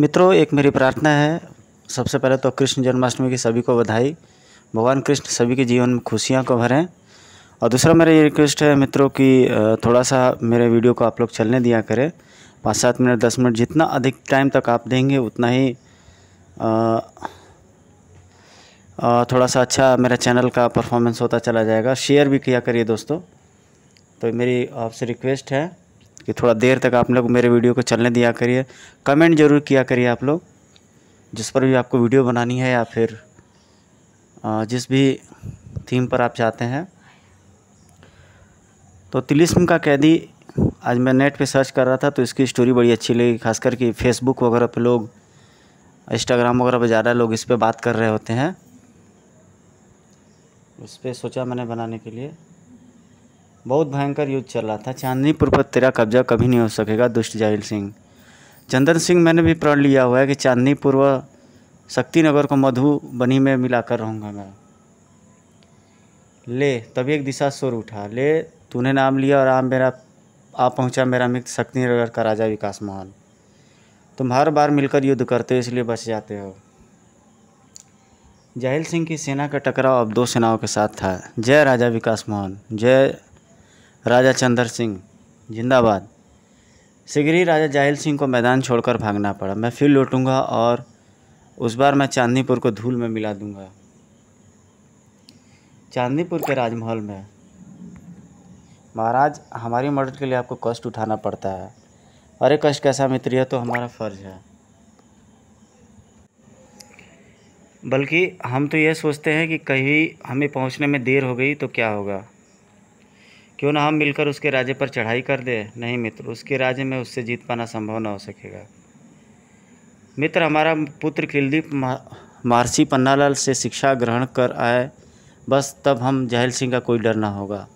मित्रों एक मेरी प्रार्थना है सबसे पहले तो कृष्ण जन्माष्टमी की सभी को बधाई भगवान कृष्ण सभी के जीवन में खुशियाँ को भरें और दूसरा मेरा ये रिक्वेस्ट है मित्रों की थोड़ा सा मेरे वीडियो को आप लोग चलने दिया करें पाँच सात मिनट दस मिनट जितना अधिक टाइम तक आप देंगे उतना ही आ, आ, थोड़ा सा अच्छा मेरा चैनल का परफॉर्मेंस होता चला जाएगा शेयर भी किया करिए दोस्तों तो मेरी आपसे रिक्वेस्ट है कि थोड़ा देर तक आप लोग मेरे वीडियो को चलने दिया करिए कमेंट जरूर किया करिए आप लोग जिस पर भी आपको वीडियो बनानी है या फिर जिस भी थीम पर आप चाहते हैं तो तिलिस्म का कैदी आज मैं नेट पे सर्च कर रहा था तो इसकी स्टोरी बड़ी अच्छी लगी खास करके फेसबुक वगैरह पे लोग इंस्टाग्राम वगैरह पर ज़्यादा लोग इस पर बात कर रहे होते हैं उस पर सोचा मैंने बनाने के लिए बहुत भयंकर युद्ध चल रहा था चांदनीपुर पर तेरा कब्जा कभी नहीं हो सकेगा दुष्ट जाहिल सिंह चंदन सिंह मैंने भी प्रण लिया हुआ है कि चांदनीपुर व नगर को मधुबनी में मिलाकर रहूँगा मैं ले तभी एक दिशा सुर उठा ले तूने नाम लिया और आम मेरा आ पहुँचा मेरा मित्र शक्ति नगर का राजा विकास मोहन तुम हर बार मिलकर युद्ध करते हो इसलिए बच जाते हो जाहिल सिंह की सेना का टकराव अब दो सेनाओं के साथ था जय राजा विकास मोहन जय राजा चंद्र सिंह जिंदाबाद सिगरी राजा जाहिल सिंह को मैदान छोड़कर भागना पड़ा मैं फिर लौटूंगा और उस बार मैं चांदनीपुर को धूल में मिला दूंगा चांदनीपुर के राजमहल में महाराज हमारी मदद के लिए आपको कष्ट उठाना पड़ता है अरे कष्ट कैसा मित्र यह तो हमारा फ़र्ज है बल्कि हम तो यह सोचते हैं कि कहीं हमें पहुंचने में देर हो गई तो क्या होगा क्यों ना हम मिलकर उसके राज्य पर चढ़ाई कर दे नहीं मित्र उसके राज्य में उससे जीत पाना संभव न हो सकेगा मित्र हमारा पुत्र किलदीप महर्षि पन्नालाल से शिक्षा ग्रहण कर आए बस तब हम जहल सिंह का कोई डर ना होगा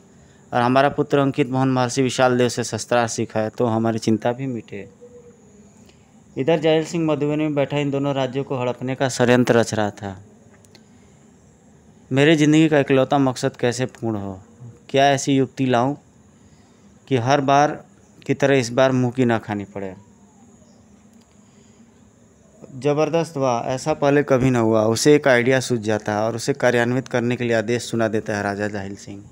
और हमारा पुत्र अंकित मोहन महर्षि विशाल देव से शस्त्रार सीखा है तो हमारी चिंता भी मिटे इधर जहल सिंह मधुबनी में बैठा इन दोनों राज्यों को हड़पने का षडयंत्र रच रहा था मेरे ज़िंदगी का इकलौता मकसद कैसे पूर्ण हो क्या ऐसी युक्ति लाऊं कि हर बार की तरह इस बार मुँह की ना खानी पड़े ज़बरदस्त वाह ऐसा पहले कभी ना हुआ उसे एक आइडिया सूझ जाता है और उसे कार्यान्वित करने के लिए आदेश सुना देता है राजा जाहिल सिंह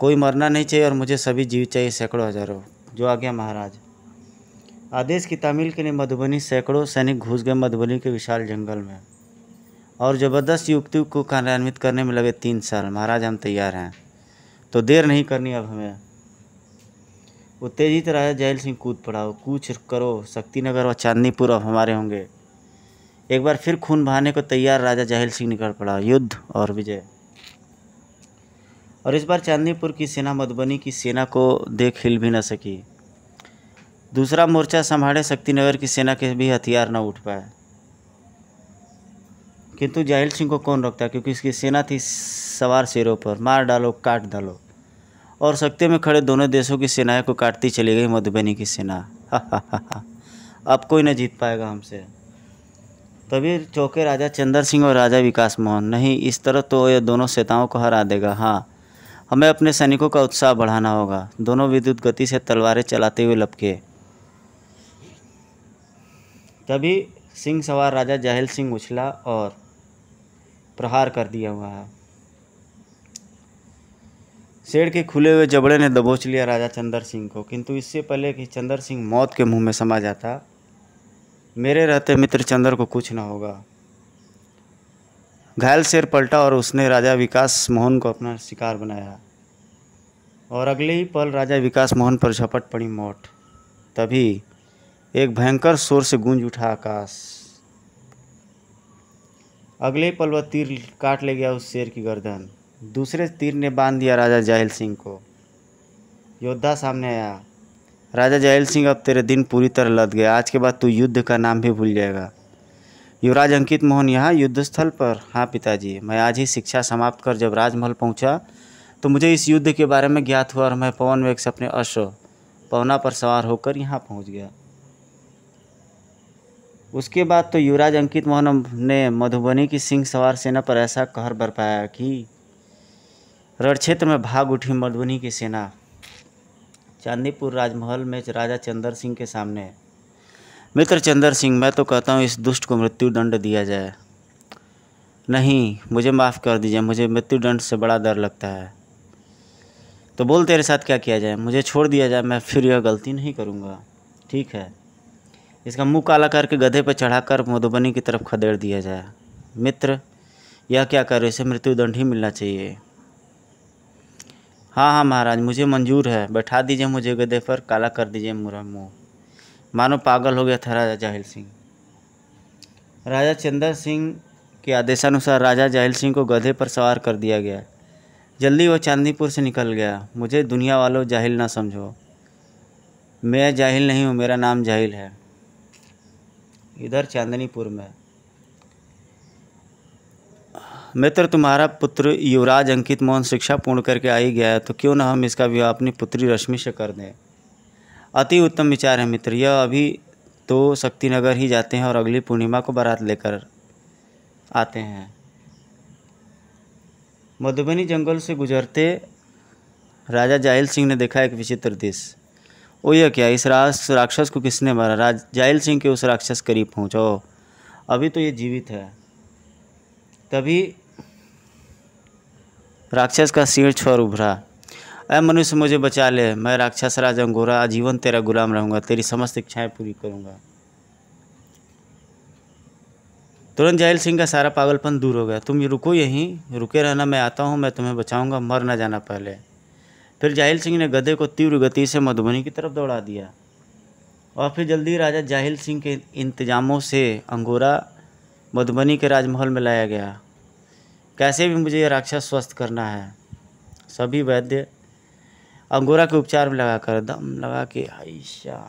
कोई मरना नहीं चाहिए और मुझे सभी जीव चाहिए सैकड़ों हजारों जो आ गया महाराज आदेश की तामील के लिए मधुबनी सैकड़ों सैनिक घुस गए मधुबनी के विशाल जंगल में और ज़बरदस्त युक्ति को कार्यान्वित करने में लगे तीन साल महाराज हम तैयार हैं तो देर नहीं करनी अब हमें उत्तेजित राजा जैल सिंह कूद पड़ा कूच करो शक्ति नगर व चांदनीपुर अब हमारे होंगे एक बार फिर खून बहाने को तैयार राजा जहल सिंह निकल पड़ा युद्ध और विजय और इस बार चांदनीपुर की सेना मधुबनी की सेना को देख हिल भी न सकी दूसरा मोर्चा शक्ति शक्तिनगर की सेना के भी हथियार न उठ पाए किंतु जाहिल सिंह को कौन रोकता क्योंकि इसकी सेना थी सवार सिरों पर मार डालो काट डालो और सत्य में खड़े दोनों देशों की सेनाएं को काटती चली गई मधुबनी की सेना हा हा हा हा अब कोई ना जीत पाएगा हमसे तभी चौके राजा चंद्र सिंह और राजा विकास मोहन नहीं इस तरह तो यह दोनों सेताओं को हरा देगा हाँ हमें अपने सैनिकों का उत्साह बढ़ाना होगा दोनों विद्युत गति से तलवारें चलाते हुए लपके तभी सिंह सवार राजा जाहिल सिंह उछला और प्रहार कर दिया हुआ है शेर के खुले हुए जबड़े ने दबोच लिया राजा चंद्र सिंह को किंतु इससे पहले कि चंद्र सिंह मौत के मुंह में समा जाता मेरे रहते मित्र चंद्र को कुछ न होगा घायल शेर पलटा और उसने राजा विकास मोहन को अपना शिकार बनाया और अगले ही पल राजा विकास मोहन पर झपट पड़ी मौत तभी एक भयंकर शोर से गूंज उठा आकाश अगले पल वह तीर काट ले गया उस शेर की गर्दन दूसरे तीर ने बांध दिया राजा जाहिल सिंह को योद्धा सामने आया राजा जाहिल सिंह अब तेरे दिन पूरी तरह लद गए आज के बाद तू युद्ध का नाम भी भूल जाएगा युवराज अंकित मोहन यहाँ युद्ध स्थल पर हाँ पिताजी मैं आज ही शिक्षा समाप्त कर जब राजमहल पहुँचा तो मुझे इस युद्ध के बारे में ज्ञात हुआ और मैं पवन वेग से अपने अश्व पवना पर सवार होकर यहाँ पहुँच गया उसके बाद तो युवराज अंकित मोहन ने मधुबनी की सिंह सवार सेना पर ऐसा कहर बरपाया कि रण क्षेत्र में भाग उठी मधुबनी की सेना चांदीपुर राजमहल में राजा चंदर सिंह के सामने मित्र चंद्र सिंह मैं तो कहता हूँ इस दुष्ट को मृत्युदंड दिया जाए नहीं मुझे माफ़ कर दीजिए मुझे मृत्युदंड से बड़ा डर लगता है तो बोल तेरे साथ क्या किया जाए मुझे छोड़ दिया जाए मैं फिर यह गलती नहीं करूँगा ठीक है इसका मुँह काला करके गधे पर चढ़ाकर मधुबनी की तरफ खदेड़ दिया जाए मित्र यह क्या करो इसे मृत्युदंड ही मिलना चाहिए हाँ हाँ महाराज मुझे मंजूर है बैठा दीजिए मुझे गदे पर काला कर दीजिए मुरा मुँह मानो पागल हो गया था राजा जाहिल सिंह राजा चंद्र सिंह के आदेशानुसार राजा जाहिल सिंह को गधे पर सवार कर दिया गया जल्दी वह चांदनीपुर से निकल गया मुझे दुनिया वालों जाहिल ना समझो मैं जाहिल नहीं हूँ मेरा नाम जाहिल है इधर चांदनीपुर में मित्र तुम्हारा पुत्र युवराज अंकित मोहन शिक्षा पूर्ण करके आ ही गया है तो क्यों ना हम इसका विवाह अपनी पुत्री रश्मि से कर दें अति उत्तम विचार है मित्र यह अभी तो शक्तिनगर ही जाते हैं और अगली पूर्णिमा को बारात लेकर आते हैं मधुबनी जंगल से गुजरते राजा जाहिल सिंह ने देखा एक विचित्र दृश्य ओ यह क्या इस राक्षस को किसने मारा राज जाहिल सिंह के उस राक्षस करीब पहुँचाओ अभी तो ये जीवित है तभी राक्षस का सिर छोर उभरा अ मनुष्य मुझे बचा ले मैं राक्षस राज अंगोरा आजीवन तेरा गुलाम रहूँगा तेरी समस्त इच्छाएं पूरी करूँगा तुरंत जाहिल सिंह का सारा पागलपन दूर हो गया तुम रुको यहीं रुके रहना मैं आता हूँ मैं तुम्हें बचाऊँगा मर ना जाना पहले फिर जाहिल सिंह ने गधे को तीव्र गति से मधुबनी की तरफ दौड़ा दिया और फिर जल्दी राजा जाहिल सिंह के इंतजामों से अंगोरा मधुबनी के राजमहल में लाया गया कैसे भी मुझे यह राक्षस स्वस्थ करना है सभी वैद्य अंगोरा के उपचार में लगा कर दम लगा के आयशा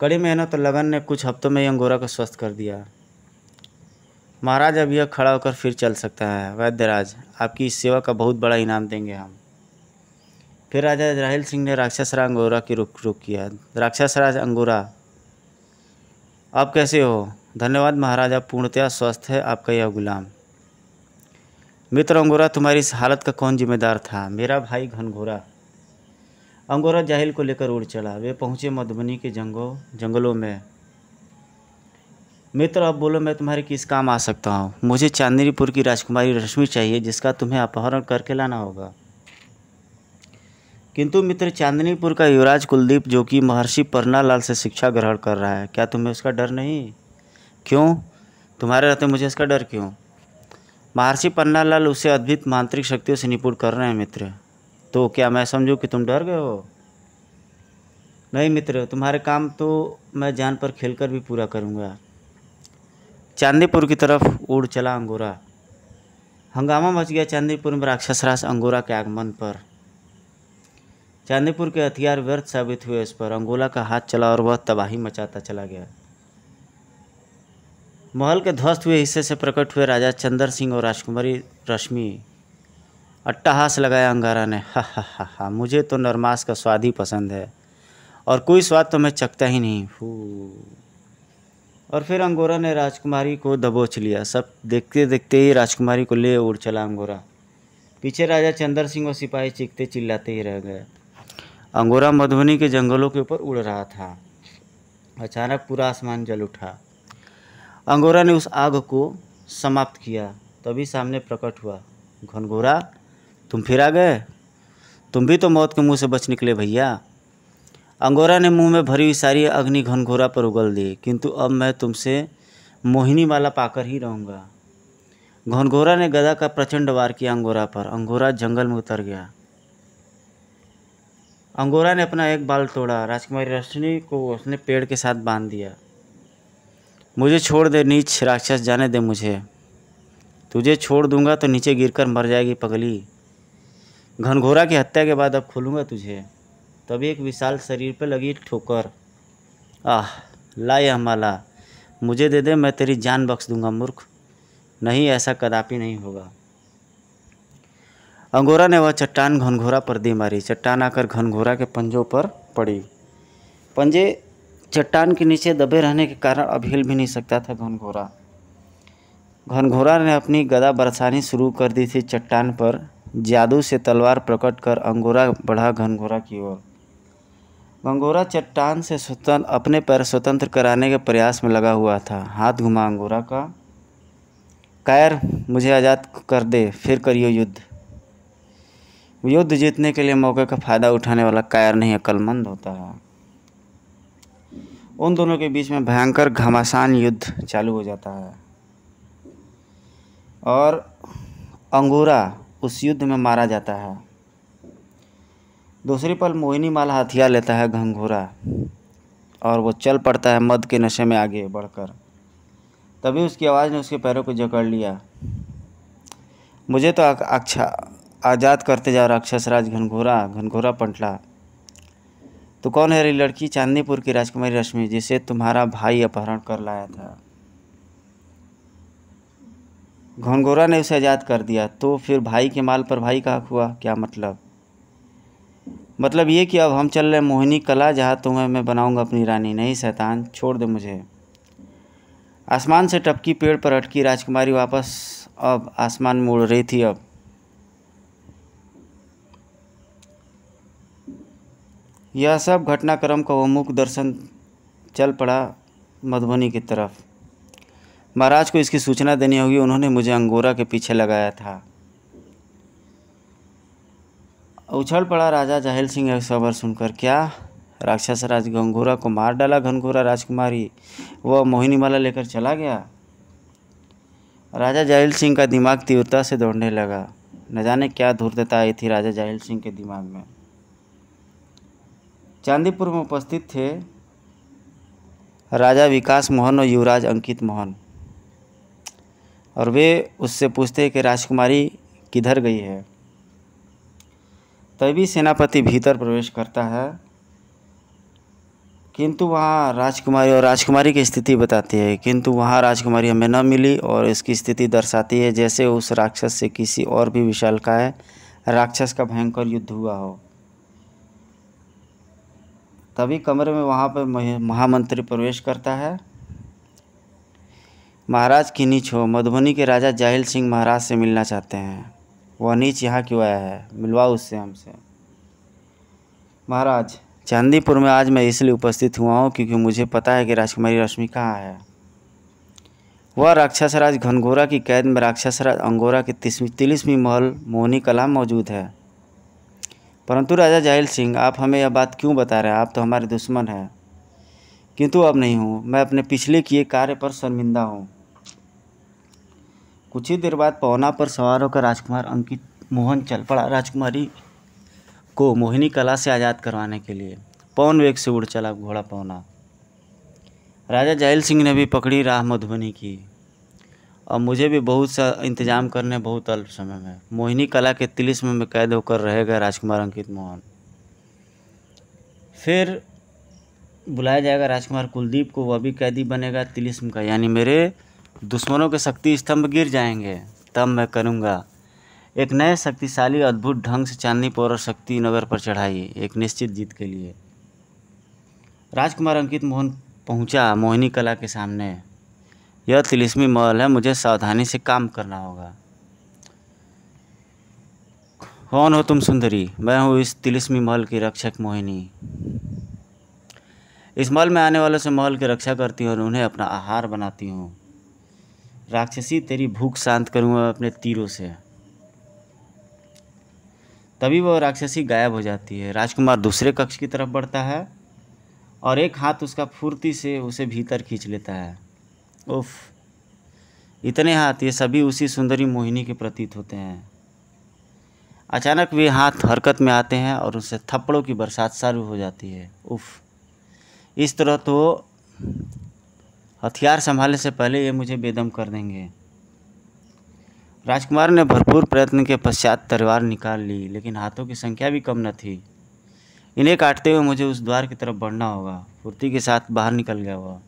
कड़ी मेहनत तो लगन ने कुछ हफ्तों में ही अंगोरा को स्वस्थ कर दिया महाराज अब यह खड़ा होकर फिर चल सकता है वैद्यराज आपकी इस सेवा का बहुत बड़ा इनाम देंगे हम फिर राजा राहिल सिंह ने राक्षस अंगोरा की रुख रुख किया राक्षसराज अंगोरा आप कैसे हो धन्यवाद महाराज आप पूर्णतया स्वस्थ है आपका यह गुलाम मित्र अंगोरा तुम्हारी इस हालत का कौन जिम्मेदार था मेरा भाई घनघोरा अंगोरा जाहिल को लेकर उड़ चला वे पहुँचे मधुबनी के जंगों जंगलों में मित्र अब बोलो मैं तुम्हारे किस काम आ सकता हूँ मुझे चांदनीपुर की राजकुमारी रश्मि चाहिए जिसका तुम्हें अपहरण करके लाना होगा किंतु मित्र चांदनीपुर का युवराज कुलदीप जो कि महर्षि परनालाल से शिक्षा ग्रहण कर रहा है क्या तुम्हें उसका डर नहीं क्यों तुम्हारे रहते मुझे इसका डर क्यों महर्षि पन्नालाल उसे अद्भुत मांत्रिक शक्तियों से निपुण कर रहे हैं मित्र तो क्या मैं समझूं कि तुम डर गए हो नहीं मित्र तुम्हारे काम तो मैं जान पर खेलकर भी पूरा करूँगा चांदीपुर की तरफ उड़ चला अंगोरा हंगामा मच गया चांदीपुर में राक्षस रास अंगोरा के आगमन पर चांदीपुर के हथियार व्यर्थ साबित हुए इस पर अंगोला का हाथ चला और वह तबाही मचाता चला गया महल के ध्वस्त हुए हिस्से से प्रकट हुए राजा चंद्र सिंह और राजकुमारी रश्मि अट्टहास लगाया अंगारा ने हा हा हा हा मुझे तो नरमास का स्वाद ही पसंद है और कोई स्वाद तो मैं चखता ही नहीं हूँ और फिर अंगोरा ने राजकुमारी को दबोच लिया सब देखते देखते ही राजकुमारी को ले उड़ चला अंगोरा पीछे राजा चंद्र सिंह और सिपाही चीखते चिल्लाते ही रह गए अंगोरा मधुबनी के जंगलों के ऊपर उड़ रहा था अचानक पूरा आसमान जल उठा अंगोरा ने उस आग को समाप्त किया तभी सामने प्रकट हुआ घनघोरा तुम फिर आ गए तुम भी तो मौत के मुंह से बच निकले भैया अंगोरा ने मुंह में भरी हुई सारी अग्नि घनघोरा पर उगल दी किंतु अब मैं तुमसे मोहिनी माला पाकर ही रहूँगा घनघोरा ने गदा का प्रचंड वार किया अंगोरा पर अंगोरा जंगल में उतर गया अंगोरा ने अपना एक बाल तोड़ा राजकुमारी रश्मि को उसने पेड़ के साथ बांध दिया मुझे छोड़ दे नीच राक्षस जाने दे मुझे तुझे छोड़ दूंगा तो नीचे गिरकर मर जाएगी पगली घनघोरा की हत्या के बाद अब खोलूँगा तुझे तभी एक विशाल शरीर पर लगी ठोकर आह ला यह माला मुझे दे दे मैं तेरी जान बख्श दूंगा मूर्ख नहीं ऐसा कदापि नहीं होगा अंगोरा ने वह चट्टान घनघोरा पर दी मारी चट्टान आकर घनघोरा के पंजों पर पड़ी पंजे चट्टान के नीचे दबे रहने के कारण अब हिल भी नहीं सकता था घनघोरा घनघोरा ने अपनी गदा बरसानी शुरू कर दी थी चट्टान पर जादू से तलवार प्रकट कर अंगोरा बढ़ा घनघोरा की ओर घनघोरा चट्टान से स्वतंत्र अपने पैर स्वतंत्र कराने के प्रयास में लगा हुआ था हाथ घुमा अंगोरा का कैर मुझे आज़ाद कर दे फिर करियो युद्ध युद्ध जीतने के लिए मौके का फ़ायदा उठाने वाला कायर नहीं अक्लमंद होता है उन दोनों के बीच में भयंकर घमासान युद्ध चालू हो जाता है और अंगूरा उस युद्ध में मारा जाता है दूसरी पल मोहिनी माला हथियार लेता है घंघूरा और वो चल पड़ता है मद के नशे में आगे बढ़कर तभी उसकी आवाज़ ने उसके पैरों को जकड़ लिया मुझे तो अच्छा आज़ाद करते जाओ राक्षस राज घनघोरा घनघोरा पंटला तो कौन है रही लड़की चांदनीपुर की राजकुमारी रश्मि जिसे तुम्हारा भाई अपहरण कर लाया था घनघोरा ने उसे आज़ाद कर दिया तो फिर भाई के माल पर भाई का हक हुआ क्या मतलब मतलब ये कि अब हम चल रहे मोहिनी कला जहाँ तुम्हें मैं बनाऊंगा अपनी रानी नहीं शैतान छोड़ दे मुझे आसमान से टपकी पेड़ पर अटकी राजकुमारी वापस अब आसमान मुड़ रही थी अब यह सब घटनाक्रम का उमुख दर्शन चल पड़ा मधुबनी की तरफ महाराज को इसकी सूचना देनी होगी उन्होंने मुझे अंगोरा के पीछे लगाया था उछल पड़ा राजा जाहिल सिंह एक खबर सुनकर क्या राक्षस राज गंगोरा को मार डाला घनघोरा राजकुमारी वह मोहिनी माला लेकर चला गया राजा जाहिल सिंह का दिमाग तीव्रता से दौड़ने लगा न जाने क्या धूर्तता आई थी राजा जाहिल सिंह के दिमाग में चांदीपुर में उपस्थित थे राजा विकास मोहन और युवराज अंकित मोहन और वे उससे पूछते हैं कि राजकुमारी किधर गई है तभी सेनापति भीतर प्रवेश करता है किंतु वहाँ राजकुमारी और राजकुमारी की स्थिति बताती है किंतु वहाँ राजकुमारी हमें न मिली और इसकी स्थिति दर्शाती है जैसे उस राक्षस से किसी और भी विशाल का है राक्षस का भयंकर युद्ध हुआ हो तभी कमरे में वहाँ पर महामंत्री प्रवेश करता है महाराज की नीच हो मधुबनी के राजा जाहिल सिंह महाराज से मिलना चाहते हैं वह नीच यहाँ क्यों आया है मिलवाओ उससे हमसे महाराज चांदीपुर में आज मैं इसलिए उपस्थित हुआ हूँ क्योंकि मुझे पता है कि राजकुमारी रश्मि कहाँ है वह राक्षसराज घनघोरा की कैद में राक्षसराज अंगोरा के तिलिस्मी महल मोहनी कला मौजूद है परंतु राजा जाहिल सिंह आप हमें यह बात क्यों बता रहे हैं आप तो हमारे दुश्मन हैं किंतु अब नहीं हूँ मैं अपने पिछले किए कार्य पर शर्मिंदा हूँ कुछ ही देर बाद पौना पर सवार होकर राजकुमार अंकित मोहन चल पड़ा राजकुमारी को मोहिनी कला से आज़ाद करवाने के लिए पौन वेग से उड़ चला घोड़ा पौना राजा जाहिल सिंह ने भी पकड़ी राह मधुबनी की और मुझे भी बहुत सा इंतजाम करने बहुत अल्प समय में मोहिनी कला के तिलिस्म में कैद होकर रह गए राजकुमार अंकित मोहन फिर बुलाया जाएगा राजकुमार कुलदीप को वह भी कैदी बनेगा तिलिस्म का यानी मेरे दुश्मनों के शक्ति स्तंभ गिर जाएंगे तब मैं करूँगा एक नए शक्तिशाली अद्भुत ढंग से चांदनी पौर और शक्ति नगर पर चढ़ाई एक निश्चित जीत के लिए राजकुमार अंकित मोहन पहुंचा मोहिनी कला के सामने यह तिलिस्मी महल है मुझे सावधानी से काम करना होगा कौन हो तुम सुंदरी मैं हूँ इस तिलिस्मी महल की रक्षक मोहिनी इस महल में आने वालों से महल की रक्षा करती हूँ और उन्हें अपना आहार बनाती हूँ राक्षसी तेरी भूख शांत करूँगा अपने तीरों से तभी वह राक्षसी गायब हो जाती है राजकुमार दूसरे कक्ष की तरफ बढ़ता है और एक हाथ उसका फुर्ती से उसे भीतर खींच लेता है उफ इतने हाथ ये सभी उसी सुंदरी मोहिनी के प्रतीत होते हैं अचानक वे हाथ हरकत में आते हैं और उससे थप्पड़ों की बरसात शुरू हो जाती है उफ इस तरह तो हथियार संभालने से पहले ये मुझे बेदम कर देंगे राजकुमार ने भरपूर प्रयत्न के पश्चात तलवार निकाल ली लेकिन हाथों की संख्या भी कम न थी इन्हें काटते हुए मुझे उस द्वार की तरफ बढ़ना होगा फुर्ती के साथ बाहर निकल गया हुआ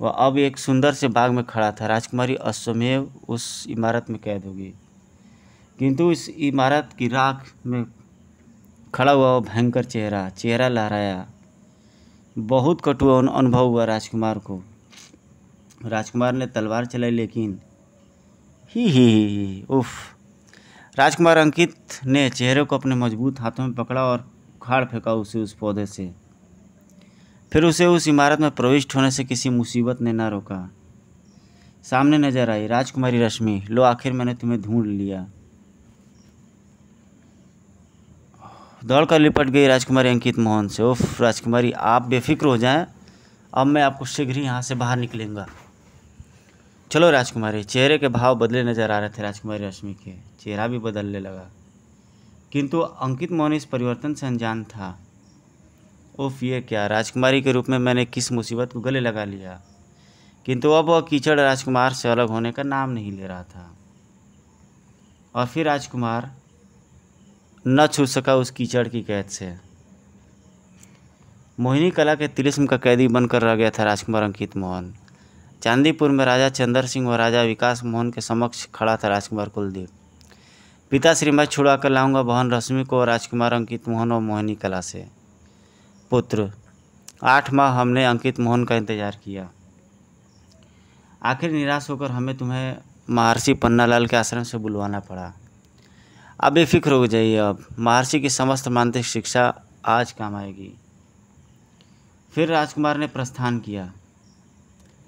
वह अब एक सुंदर से बाग में खड़ा था राजकुमारी अश्वमेव उस इमारत में कैद होगी किंतु इस इमारत की राख में खड़ा हुआ वह भयंकर चेहरा चेहरा लहराया बहुत कटु अनुभव हुआ राजकुमार को राजकुमार ने तलवार चलाई लेकिन ही ही ही उफ राजकुमार अंकित ने चेहरे को अपने मजबूत हाथों में पकड़ा और उखाड़ फेंका उसे उस पौधे से फिर उसे उस इमारत में प्रविष्ट होने से किसी मुसीबत ने ना रोका सामने नजर आई राजकुमारी रश्मि लो आखिर मैंने तुम्हें ढूंढ लिया दौड़कर लिपट गई राजकुमारी अंकित मोहन से उफ राजकुमारी आप बेफिक्र हो जाएं अब मैं आपको शीघ्र ही यहाँ से बाहर निकलेंगा चलो राजकुमारी चेहरे के भाव बदले नजर आ रहे थे राजकुमारी रश्मि के चेहरा भी बदलने लगा किंतु अंकित मोहन इस परिवर्तन से अनजान था ओफ ये क्या राजकुमारी के रूप में मैंने किस मुसीबत को गले लगा लिया किंतु अब वह कीचड़ राजकुमार से अलग होने का नाम नहीं ले रहा था और फिर राजकुमार न छू सका उस कीचड़ की कैद से मोहिनी कला के तिलिस्म का कैदी बनकर रह गया था राजकुमार अंकित मोहन चांदीपुर में राजा चंद्र सिंह और राजा विकास मोहन के समक्ष खड़ा था राजकुमार कुलदीप पिता श्री मैं छुड़ा कर लाऊंगा बहन रश्मि को राजकुमार अंकित मोहन और मोहिनी कला से पुत्र आठ माह हमने अंकित मोहन का इंतजार किया आखिर निराश होकर हमें तुम्हें महर्षि पन्नालाल के आश्रम से बुलवाना पड़ा अब बेफिक्र हो जाइए अब महर्षि की समस्त मानसिक शिक्षा आज काम आएगी फिर राजकुमार ने प्रस्थान किया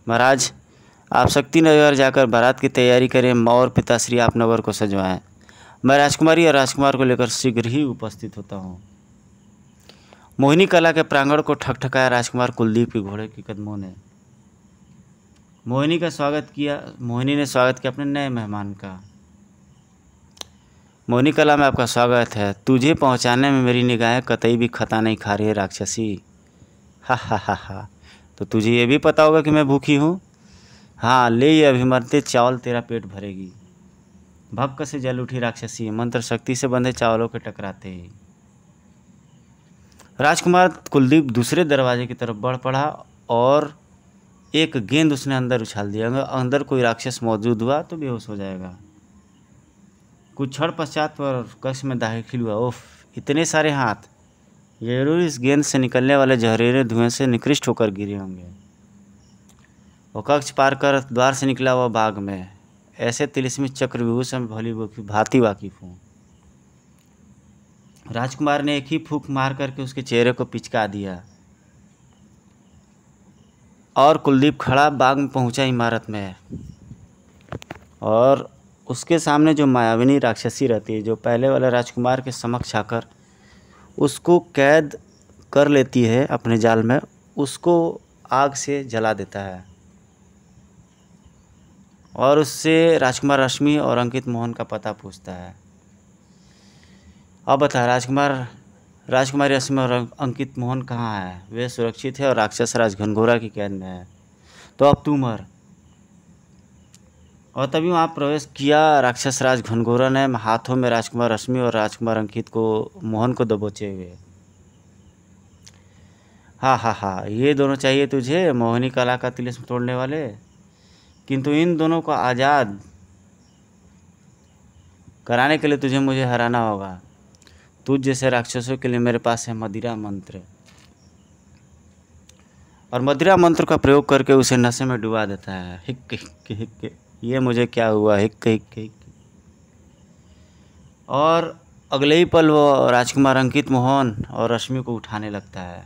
महाराज आप शक्ति नगर जाकर बारात की तैयारी करें माँ और पिताश्री आप नगर को सजवाएं मैं राजकुमारी और राजकुमार को लेकर शीघ्र ही उपस्थित होता हूँ मोहिनी कला के प्रांगण को ठकठकाया राजकुमार कुलदीप के घोड़े के कदमों ने मोहिनी का स्वागत किया मोहिनी ने स्वागत किया अपने नए मेहमान का मोहिनी कला में आपका स्वागत है तुझे पहुंचाने में मेरी निगाहें कतई भी खता नहीं खा रही है राक्षसी हा हा हा हा तो तुझे ये भी पता होगा कि मैं भूखी हूँ हाँ ले ये अभिमरते चावल तेरा पेट भरेगी भक्क से जल उठी राक्षसी मंत्र शक्ति से बंधे चावलों के टकराते ही राजकुमार कुलदीप दूसरे दरवाजे की तरफ बढ़ पड़ा और एक गेंद उसने अंदर उछाल दिया अगर अंदर कोई राक्षस मौजूद हुआ तो बेहोश हो जाएगा कुछ क्षण पश्चात पर कक्ष में दाखिल हुआ ओफ इतने सारे हाथ जरूर इस गेंद से निकलने वाले जहरीले धुएं से निकृष्ट होकर गिरे होंगे वो कक्ष पार कर द्वार से निकला हुआ बाग में ऐसे तिलिस्मी चक्रव्यूह से भली भांति वाकिफ हूँ राजकुमार ने एक ही फूक मार करके उसके चेहरे को पिचका दिया और कुलदीप खड़ा बाग में पहुंचा इमारत में और उसके सामने जो मायाविनी राक्षसी रहती है जो पहले वाले राजकुमार के समक्ष आकर उसको कैद कर लेती है अपने जाल में उसको आग से जला देता है और उससे राजकुमार रश्मि और अंकित मोहन का पता पूछता है अब बता राजकुमार राजकुमारी असीम और अंकित मोहन कहाँ है वे सुरक्षित है और राक्षस राज घनघोरा की कैद में है तो अब तू मर और तभी वहाँ प्रवेश किया राक्षस राज घनघोरा ने हाथों में राजकुमार रश्मि और राजकुमार अंकित को मोहन को दबोचे हुए हाँ हाँ हाँ ये दोनों चाहिए तुझे मोहनी कला का तिलिस्म तोड़ने वाले किंतु इन दोनों को आज़ाद कराने के लिए तुझे मुझे हराना होगा तू जैसे राक्षसों के लिए मेरे पास है मदिरा मंत्र और मदिरा मंत्र का प्रयोग करके उसे नशे में डुबा देता है हिक हिक हिक ये मुझे क्या हुआ हिक हिक हिक और अगले ही पल वो राजकुमार अंकित मोहन और रश्मि को उठाने लगता है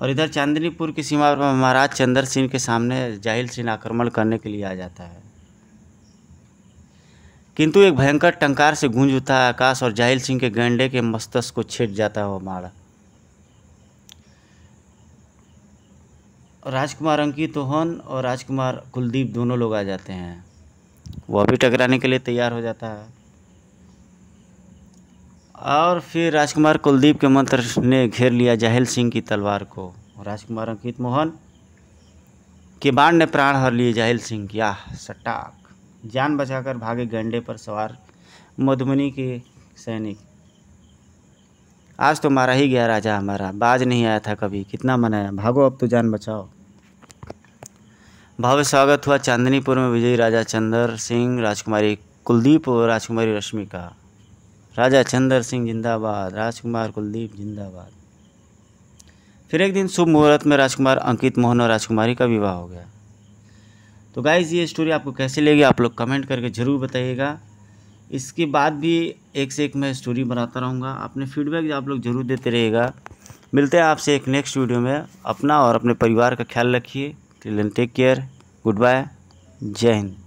और इधर चांदनीपुर की सीमा पर महाराज चंद्र सिंह के सामने जाहिल सिंह आक्रमण करने के लिए आ जाता है किंतु एक भयंकर टंकार से गूंज उठा आकाश और जाहिल सिंह के गैंडे के मस्तिष्क को छेट जाता हुआ मारा राजकुमार अंकित तोहन और राजकुमार कुलदीप दोनों लोग आ जाते हैं वह भी टकराने के लिए तैयार हो जाता है और फिर राजकुमार कुलदीप के मंत्र ने घेर लिया जाहिल सिंह की तलवार को राजकुमार अंकित मोहन के बाण ने प्राण हर लिए जाहिल सिंह की आह सट्टा जान बचाकर भागे गंडे पर सवार मधुबनी के सैनिक आज तो मारा ही गया राजा हमारा बाज नहीं आया था कभी कितना मनाया भागो अब तो जान बचाओ भव्य स्वागत हुआ चांदनीपुर में विजयी राजा चंद्र सिंह राजकुमारी कुलदीप और राजकुमारी रश्मि का राजा चंद्र सिंह जिंदाबाद राजकुमार कुलदीप जिंदाबाद फिर एक दिन शुभ मुहूर्त में राजकुमार अंकित मोहन और राजकुमारी का विवाह हो गया तो गाइज़ ये स्टोरी आपको कैसे लगी आप लोग कमेंट करके ज़रूर बताइएगा इसके बाद भी एक से एक मैं स्टोरी बनाता रहूँगा अपने फीडबैक आप लोग ज़रूर देते रहेगा मिलते हैं आपसे एक नेक्स्ट वीडियो में अपना और अपने परिवार का ख्याल रखिए टेक केयर गुड बाय जय हिंद